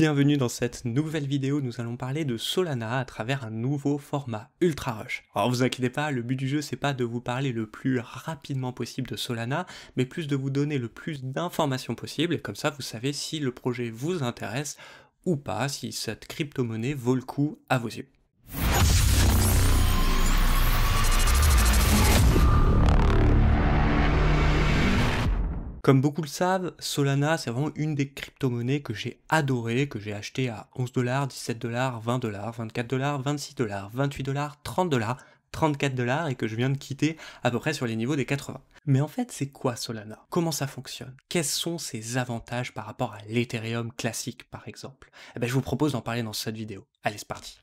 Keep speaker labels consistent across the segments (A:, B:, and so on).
A: Bienvenue dans cette nouvelle vidéo, nous allons parler de Solana à travers un nouveau format Ultra Rush. Alors vous inquiétez pas, le but du jeu c'est pas de vous parler le plus rapidement possible de Solana, mais plus de vous donner le plus d'informations possible, et comme ça vous savez si le projet vous intéresse ou pas, si cette crypto-monnaie vaut le coup à vos yeux. Comme beaucoup le savent, Solana, c'est vraiment une des crypto-monnaies que j'ai adoré, que j'ai acheté à 11 dollars, 17 dollars, 20 dollars, 24 dollars, 26 dollars, 28 dollars, 30 dollars, 34 dollars et que je viens de quitter à peu près sur les niveaux des 80. Mais en fait, c'est quoi Solana Comment ça fonctionne Quels sont ses avantages par rapport à l'Ethereum classique, par exemple Eh bien, je vous propose d'en parler dans cette vidéo. Allez, c'est parti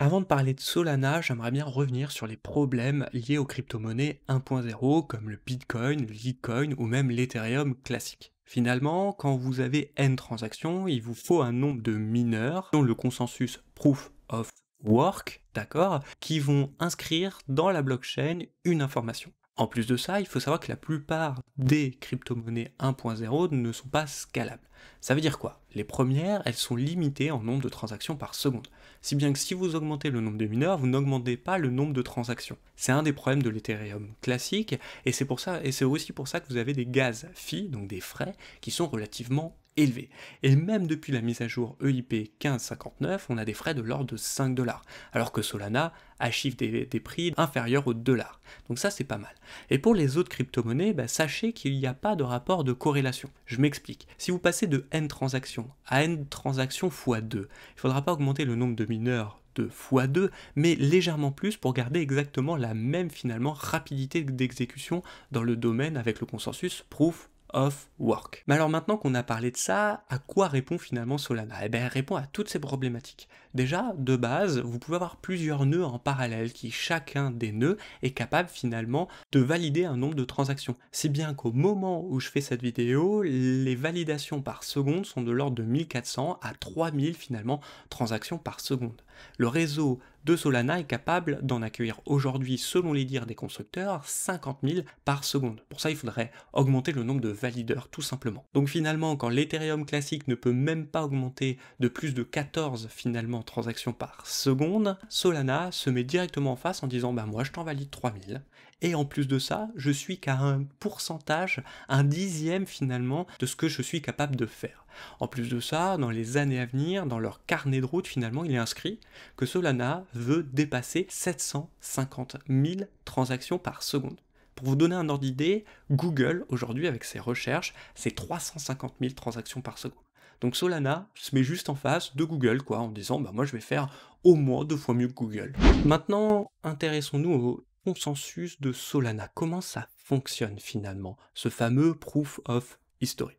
A: avant de parler de Solana, j'aimerais bien revenir sur les problèmes liés aux crypto-monnaies 1.0 comme le Bitcoin, le ou même l'Ethereum classique. Finalement, quand vous avez N transactions, il vous faut un nombre de mineurs, dont le consensus Proof of Work, d'accord, qui vont inscrire dans la blockchain une information. En plus de ça, il faut savoir que la plupart des crypto-monnaies 1.0 ne sont pas scalables. Ça veut dire quoi Les premières, elles sont limitées en nombre de transactions par seconde si bien que si vous augmentez le nombre de mineurs, vous n'augmentez pas le nombre de transactions. C'est un des problèmes de l'Ethereum classique, et c'est pour ça, et c'est aussi pour ça que vous avez des gaz FI, donc des frais, qui sont relativement élevé. Et même depuis la mise à jour EIP 1559, on a des frais de l'ordre de 5 dollars, alors que Solana achève des, prix inférieurs aux dollars. Donc ça, c'est pas mal. Et pour les autres crypto-monnaies, bah, sachez qu'il n'y a pas de rapport de corrélation. Je m'explique. Si vous passez de n transactions à n transactions x2, il ne faudra pas augmenter le nombre de mineurs de x2, mais légèrement plus pour garder exactement la même finalement rapidité d'exécution dans le domaine avec le consensus proof of work. Mais alors maintenant qu'on a parlé de ça, à quoi répond finalement Solana Eh bien, elle répond à toutes ces problématiques. Déjà, de base, vous pouvez avoir plusieurs nœuds en parallèle qui, chacun des nœuds, est capable finalement de valider un nombre de transactions. Si bien qu'au moment où je fais cette vidéo, les validations par seconde sont de l'ordre de 1400 à 3000 finalement transactions par seconde. Le réseau de Solana est capable d'en accueillir aujourd'hui, selon les dires des constructeurs, 50 000 par seconde. Pour ça, il faudrait augmenter le nombre de valideurs, tout simplement. Donc finalement, quand l'Ethereum classique ne peut même pas augmenter de plus de 14 finalement transactions par seconde, Solana se met directement en face en disant bah moi je t'en valide 3000 et en plus de ça, je suis qu'à un pourcentage, un dixième finalement de ce que je suis capable de faire. En plus de ça, dans les années à venir, dans leur carnet de route finalement, il est inscrit que Solana veut dépasser 750 000 transactions par seconde. Pour vous donner un ordre d'idée, Google, aujourd'hui, avec ses recherches, c'est 350 000 transactions par seconde. Donc Solana se met juste en face de Google, quoi, en disant, bah moi je vais faire au moins deux fois mieux que Google. Maintenant, intéressons-nous au consensus de Solana. Comment ça fonctionne finalement, ce fameux proof of history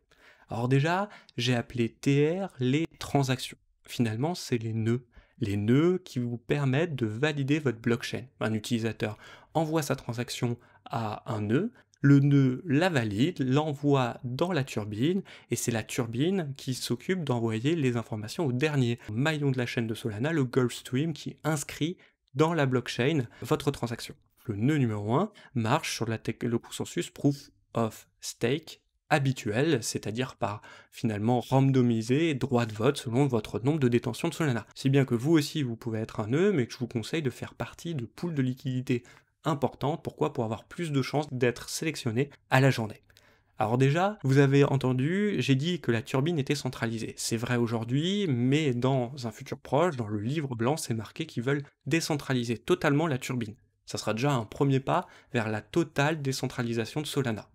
A: alors déjà, j'ai appelé TR les transactions. Finalement, c'est les nœuds. Les nœuds qui vous permettent de valider votre blockchain. Un utilisateur envoie sa transaction à un nœud, le nœud la valide, l'envoie dans la turbine, et c'est la turbine qui s'occupe d'envoyer les informations au dernier maillon de la chaîne de Solana, le Gulfstream, qui inscrit dans la blockchain votre transaction. Le nœud numéro 1 marche sur le consensus Proof of Stake habituel, c'est-à-dire par finalement randomiser droit de vote selon votre nombre de détentions de Solana. Si bien que vous aussi vous pouvez être un nœud, mais que je vous conseille de faire partie de poules de liquidités importantes. Pourquoi Pour avoir plus de chances d'être sélectionné à la journée. Alors déjà, vous avez entendu, j'ai dit que la turbine était centralisée. C'est vrai aujourd'hui, mais dans un futur proche, dans le livre blanc, c'est marqué qu'ils veulent décentraliser totalement la turbine. Ça sera déjà un premier pas vers la totale décentralisation de Solana.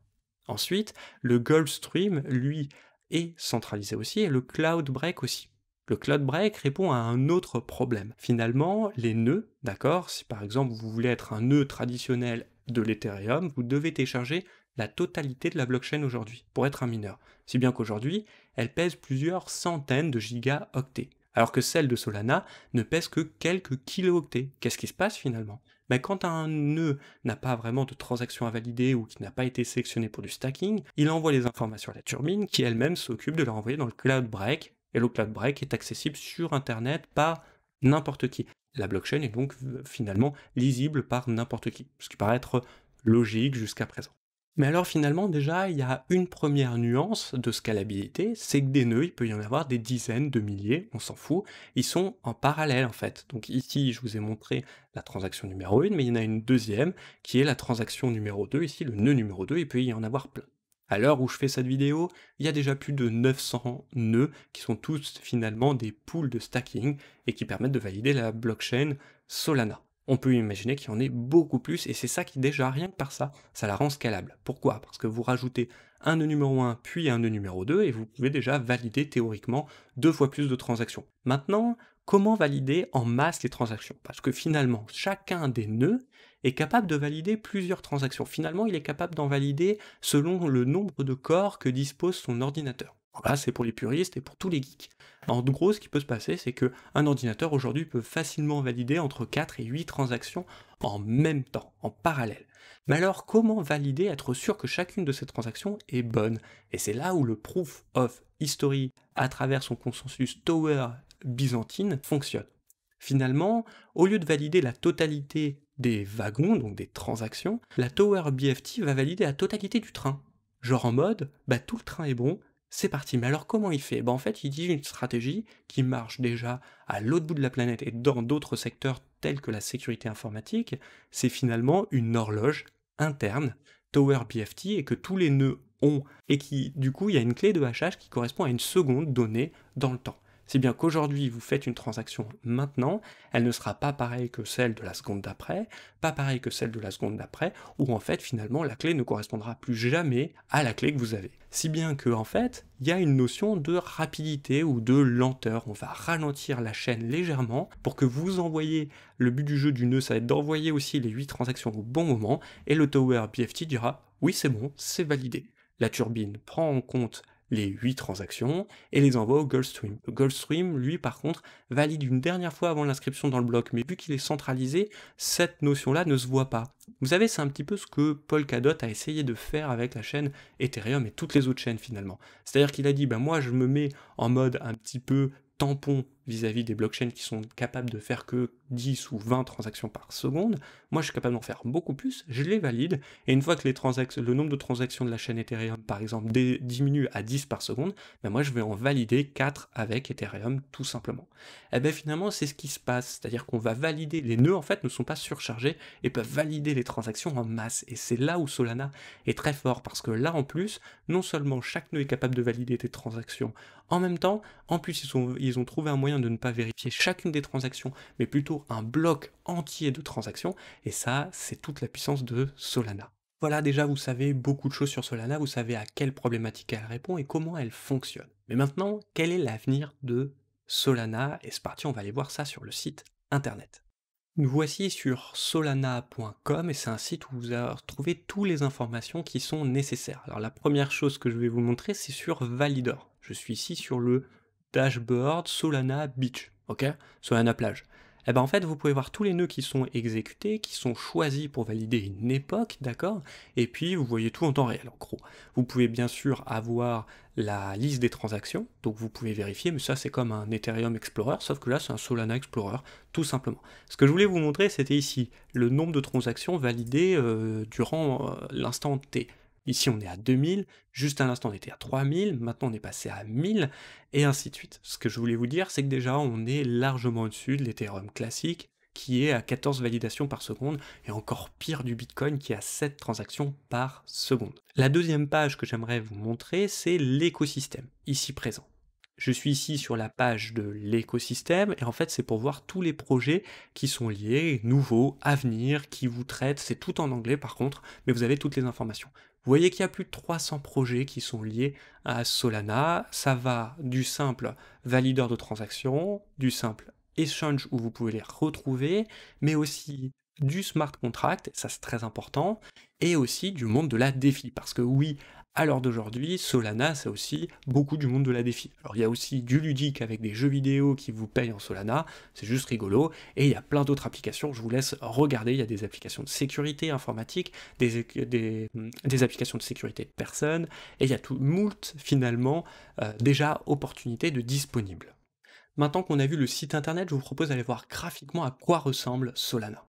A: Ensuite, le Gulfstream, lui, est centralisé aussi, et le Break aussi. Le cloud break répond à un autre problème. Finalement, les nœuds, d'accord Si par exemple vous voulez être un nœud traditionnel de l'Ethereum, vous devez télécharger la totalité de la blockchain aujourd'hui pour être un mineur. Si bien qu'aujourd'hui, elle pèse plusieurs centaines de gigaoctets, alors que celle de Solana ne pèse que quelques kilooctets. Qu'est-ce qui se passe finalement mais bah, quand un nœud n'a pas vraiment de transaction à valider ou qui n'a pas été sélectionné pour du stacking, il envoie les informations à la turbine qui elle-même s'occupe de les renvoyer dans le cloud break. Et le cloud break est accessible sur Internet par n'importe qui. La blockchain est donc finalement lisible par n'importe qui, ce qui paraît être logique jusqu'à présent. Mais alors finalement déjà, il y a une première nuance de scalabilité, c'est que des nœuds, il peut y en avoir des dizaines de milliers, on s'en fout, ils sont en parallèle en fait. Donc ici, je vous ai montré la transaction numéro 1, mais il y en a une deuxième qui est la transaction numéro 2, ici le nœud numéro 2, il peut y en avoir plein. À l'heure où je fais cette vidéo, il y a déjà plus de 900 nœuds qui sont tous finalement des pools de stacking et qui permettent de valider la blockchain Solana on peut imaginer qu'il y en ait beaucoup plus, et c'est ça qui déjà, rien que par ça, ça la rend scalable. Pourquoi Parce que vous rajoutez un nœud numéro 1 puis un nœud numéro 2, et vous pouvez déjà valider théoriquement deux fois plus de transactions. Maintenant, comment valider en masse les transactions Parce que finalement, chacun des nœuds est capable de valider plusieurs transactions. Finalement, il est capable d'en valider selon le nombre de corps que dispose son ordinateur c'est pour les puristes et pour tous les geeks. En gros, ce qui peut se passer, c'est qu'un ordinateur aujourd'hui peut facilement valider entre 4 et 8 transactions en même temps, en parallèle. Mais alors, comment valider, être sûr que chacune de ces transactions est bonne Et c'est là où le proof of history, à travers son consensus Tower byzantine, fonctionne. Finalement, au lieu de valider la totalité des wagons, donc des transactions, la Tower BFT va valider la totalité du train. Genre en mode, bah tout le train est bon, c'est parti. Mais alors comment il fait ben, En fait, il utilise une stratégie qui marche déjà à l'autre bout de la planète et dans d'autres secteurs tels que la sécurité informatique, c'est finalement une horloge interne, Tower BFT, et que tous les nœuds ont, et qui, du coup, il y a une clé de hachage qui correspond à une seconde donnée dans le temps si bien qu'aujourd'hui vous faites une transaction maintenant, elle ne sera pas pareille que celle de la seconde d'après, pas pareille que celle de la seconde d'après, où en fait finalement la clé ne correspondra plus jamais à la clé que vous avez. Si bien que en fait, il y a une notion de rapidité ou de lenteur. On va ralentir la chaîne légèrement pour que vous envoyez le but du jeu du nœud, ça va être d'envoyer aussi les 8 transactions au bon moment et le tower BFT dira oui c'est bon, c'est validé. La turbine prend en compte les 8 transactions et les envoie au Goldstream. Goldstream, lui, par contre, valide une dernière fois avant l'inscription dans le bloc, mais vu qu'il est centralisé, cette notion-là ne se voit pas. Vous savez, c'est un petit peu ce que Paul Kadot a essayé de faire avec la chaîne Ethereum et toutes les autres chaînes finalement. C'est-à-dire qu'il a dit, ben moi je me mets en mode un petit peu tampon vis-à-vis des blockchains qui sont capables de faire que 10 ou 20 transactions par seconde. Moi, je suis capable d'en faire beaucoup plus, je les valide, et une fois que les le nombre de transactions de la chaîne Ethereum, par exemple, diminue à 10 par seconde, ben moi, je vais en valider 4 avec Ethereum, tout simplement. Et eh bien finalement, c'est ce qui se passe, c'est-à-dire qu'on va valider, les nœuds, en fait, ne sont pas surchargés et peuvent valider les transactions en masse, et c'est là où Solana est très fort, parce que là, en plus, non seulement chaque nœud est capable de valider tes transactions, en même temps, en plus, ils, sont, ils ont trouvé un moyen de ne pas vérifier chacune des transactions, mais plutôt un bloc entier de transactions, et ça, c'est toute la puissance de Solana. Voilà, déjà, vous savez beaucoup de choses sur Solana, vous savez à quelle problématique elle répond et comment elle fonctionne. Mais maintenant, quel est l'avenir de Solana Et c'est parti, on va aller voir ça sur le site internet. Nous voici sur solana.com et c'est un site où vous allez retrouver toutes les informations qui sont nécessaires. Alors la première chose que je vais vous montrer, c'est sur Validor. Je suis ici sur le dashboard Solana Beach, ok Solana plage. Eh ben en fait, vous pouvez voir tous les nœuds qui sont exécutés, qui sont choisis pour valider une époque, d'accord Et puis, vous voyez tout en temps réel, en gros. Vous pouvez bien sûr avoir la liste des transactions, donc vous pouvez vérifier, mais ça c'est comme un Ethereum Explorer, sauf que là c'est un Solana Explorer, tout simplement. Ce que je voulais vous montrer, c'était ici, le nombre de transactions validées euh, durant euh, l'instant T. Ici, on est à 2000, juste à l'instant, on était à 3000, maintenant on est passé à 1000, et ainsi de suite. Ce que je voulais vous dire, c'est que déjà, on est largement au-dessus de l'Ethereum classique, qui est à 14 validations par seconde, et encore pire du Bitcoin qui a 7 transactions par seconde. La deuxième page que j'aimerais vous montrer, c'est l'écosystème, ici présent. Je suis ici sur la page de l'écosystème et en fait c'est pour voir tous les projets qui sont liés, nouveaux, à venir, qui vous traitent. C'est tout en anglais par contre, mais vous avez toutes les informations. Vous voyez qu'il y a plus de 300 projets qui sont liés à Solana. Ça va du simple valideur de transactions, du simple Exchange où vous pouvez les retrouver, mais aussi du smart contract, ça c'est très important, et aussi du monde de la défi. Parce que oui, à l'heure d'aujourd'hui, Solana, c'est aussi beaucoup du monde de la défi. Alors il y a aussi du ludique avec des jeux vidéo qui vous payent en Solana, c'est juste rigolo, et il y a plein d'autres applications, je vous laisse regarder, il y a des applications de sécurité informatique, des, applications de sécurité de personnes, et il y a tout moult finalement euh, déjà opportunités de disponibles. Maintenant qu'on a vu le site internet, je vous propose d'aller voir graphiquement à quoi ressemble Solana.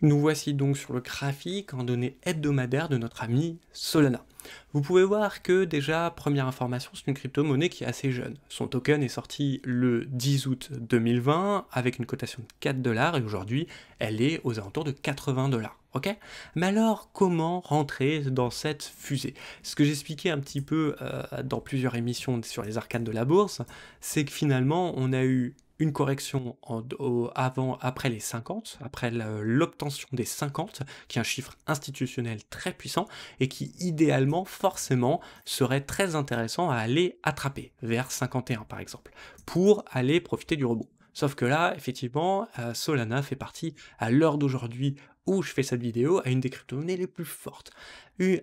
A: Nous voici donc sur le graphique en données hebdomadaires de notre ami Solana. Vous pouvez voir que déjà, première information, c'est une crypto-monnaie qui est assez jeune. Son token est sorti le 10 août 2020 avec une cotation de 4 dollars et aujourd'hui, elle est aux alentours de 80 dollars. Ok Mais alors, comment rentrer dans cette fusée Ce que j'expliquais un petit peu euh, dans plusieurs émissions sur les arcanes de la bourse, c'est que finalement, on a eu une correction avant, après les 50, après l'obtention des 50, qui est un chiffre institutionnel très puissant et qui idéalement, forcément, serait très intéressant à aller attraper vers 51 par exemple, pour aller profiter du rebond. Sauf que là, effectivement, euh, Solana fait partie, à l'heure d'aujourd'hui où je fais cette vidéo, à une des crypto-monnaies les plus fortes.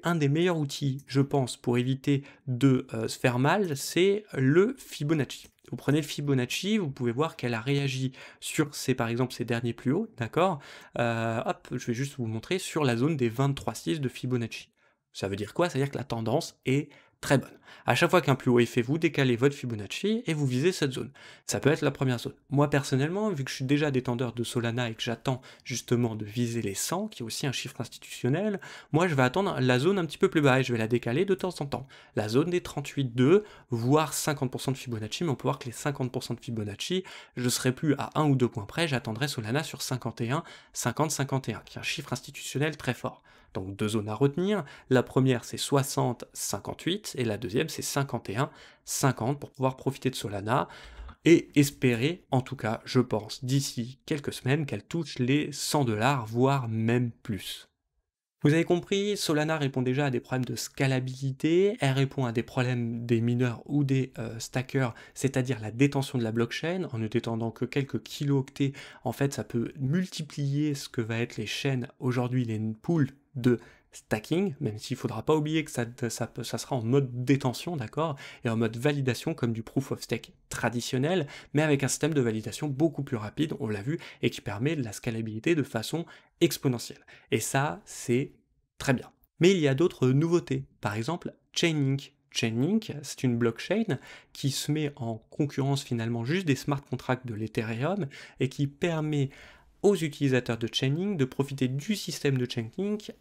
A: Un des meilleurs outils, je pense, pour éviter de euh, se faire mal, c'est le Fibonacci. Vous prenez Fibonacci, vous pouvez voir qu'elle a réagi sur ces, par exemple, ces derniers plus hauts, d'accord euh, Hop, je vais juste vous montrer sur la zone des 23,6 de Fibonacci. Ça veut dire quoi Ça veut dire que la tendance est très bonne. À chaque fois qu'un plus haut est fait, vous décalez votre Fibonacci et vous visez cette zone. Ça peut être la première zone. Moi personnellement, vu que je suis déjà détendeur de Solana et que j'attends justement de viser les 100, qui est aussi un chiffre institutionnel, moi je vais attendre la zone un petit peu plus bas et je vais la décaler de temps en temps. La zone des 38,2, voire 50% de Fibonacci, mais on peut voir que les 50% de Fibonacci, je serai plus à un ou deux points près, j'attendrai Solana sur 51, 50, 51, qui est un chiffre institutionnel très fort. Donc deux zones à retenir. La première c'est 60, 58, et la deuxième c'est 50 pour pouvoir profiter de Solana et espérer, en tout cas je pense, d'ici quelques semaines qu'elle touche les 100 dollars, voire même plus. Vous avez compris, Solana répond déjà à des problèmes de scalabilité, elle répond à des problèmes des mineurs ou des euh, stackers, c'est-à-dire la détention de la blockchain. En ne détendant que quelques kilo-octets, en fait, ça peut multiplier ce que va être les chaînes aujourd'hui, les pools de stacking, même s'il ne faudra pas oublier que ça, sera en mode détention, d'accord, et en mode validation comme du proof of stake traditionnel, mais avec un système de validation beaucoup plus rapide, on l'a vu, et qui permet de la scalabilité de façon exponentielle. Et ça, c'est très bien. Mais il y a d'autres nouveautés, par exemple Chaining, Chainlink, c'est une blockchain qui se met en concurrence finalement juste des smart contracts de l'Ethereum et qui permet aux utilisateurs de Chainlink de profiter du système de Chainlink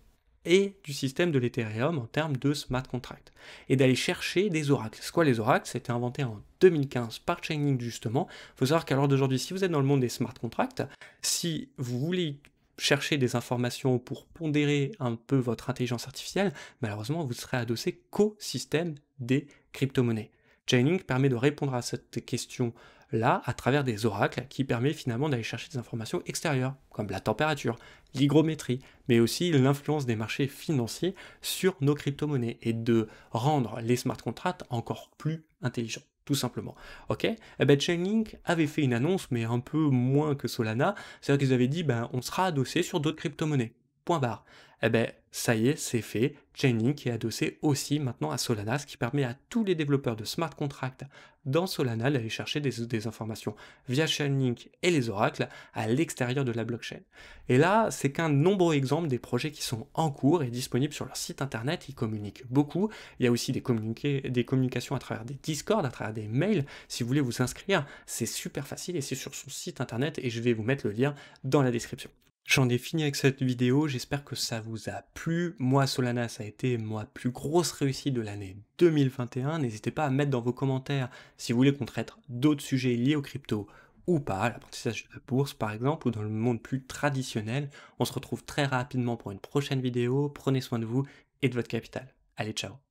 A: et du système de l'Ethereum en termes de smart contracts, et d'aller chercher des oracles. C'est quoi les oracles C'était inventé en 2015 par Chainlink justement. Il faut savoir qu'à l'heure d'aujourd'hui, si vous êtes dans le monde des smart contracts, si vous voulez chercher des informations pour pondérer un peu votre intelligence artificielle, malheureusement, vous serez adossé qu'au système des crypto-monnaies. Chainlink permet de répondre à cette question là à travers des oracles qui permet finalement d'aller chercher des informations extérieures, comme la température, l'hygrométrie, mais aussi l'influence des marchés financiers sur nos crypto-monnaies et de rendre les smart contracts encore plus intelligents tout simplement. Ok eh ben, Chainlink avait fait une annonce, mais un peu moins que Solana, c'est-à-dire qu'ils avaient dit ben, on sera adossé sur d'autres crypto-monnaies. Point barre eh ben, ça y est, c'est fait. Chainlink est adossé aussi maintenant à Solana, ce qui permet à tous les développeurs de smart contracts dans Solana d'aller chercher des, informations via Chainlink et les oracles à l'extérieur de la blockchain. Et là, c'est qu'un nombreux exemple des projets qui sont en cours et disponibles sur leur site internet. Ils communiquent beaucoup. Il y a aussi des, des communications à travers des Discord, à travers des mails. Si vous voulez vous inscrire, c'est super facile et c'est sur son site internet et je vais vous mettre le lien dans la description. J'en ai fini avec cette vidéo, j'espère que ça vous a plu. Moi, Solana, ça a été ma plus grosse réussite de l'année 2021. N'hésitez pas à mettre dans vos commentaires si vous voulez qu'on traite d'autres sujets liés aux crypto ou pas, l'apprentissage de la bourse par exemple, ou dans le monde plus traditionnel. On se retrouve très rapidement pour une prochaine vidéo. Prenez soin de vous et de votre capital. Allez, ciao